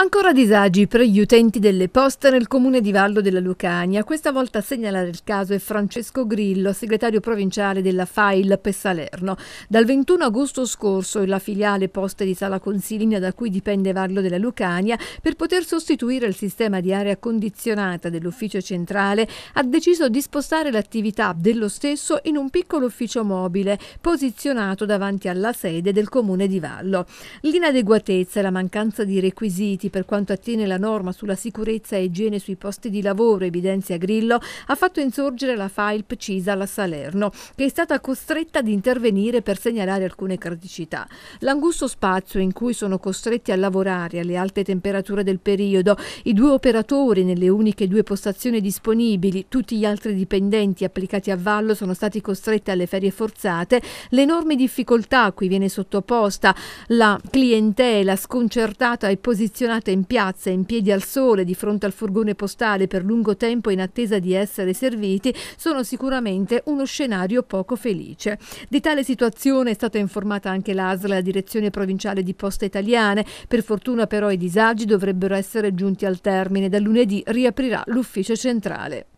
Ancora disagi per gli utenti delle poste nel comune di Vallo della Lucania. Questa volta a segnalare il caso è Francesco Grillo, segretario provinciale della FAIL per Salerno. Dal 21 agosto scorso la filiale Poste di Sala Consilina da cui dipende Vallo della Lucania, per poter sostituire il sistema di aria condizionata dell'ufficio centrale, ha deciso di spostare l'attività dello stesso in un piccolo ufficio mobile posizionato davanti alla sede del comune di Vallo. L'inadeguatezza e la mancanza di requisiti limiti per quanto attiene la norma sulla sicurezza e igiene sui posti di lavoro, evidenzia Grillo, ha fatto insorgere la CISA alla Salerno, che è stata costretta ad intervenire per segnalare alcune criticità. L'angusto spazio in cui sono costretti a lavorare alle alte temperature del periodo, i due operatori nelle uniche due postazioni disponibili, tutti gli altri dipendenti applicati a vallo sono stati costretti alle ferie forzate, l'enorme difficoltà a cui viene sottoposta la clientela sconcertata e posizionata fermate in piazza in piedi al sole di fronte al furgone postale per lungo tempo in attesa di essere serviti sono sicuramente uno scenario poco felice. Di tale situazione è stata informata anche l'ASL, la direzione provinciale di Poste Italiane. Per fortuna però i disagi dovrebbero essere giunti al termine. Da lunedì riaprirà l'ufficio centrale.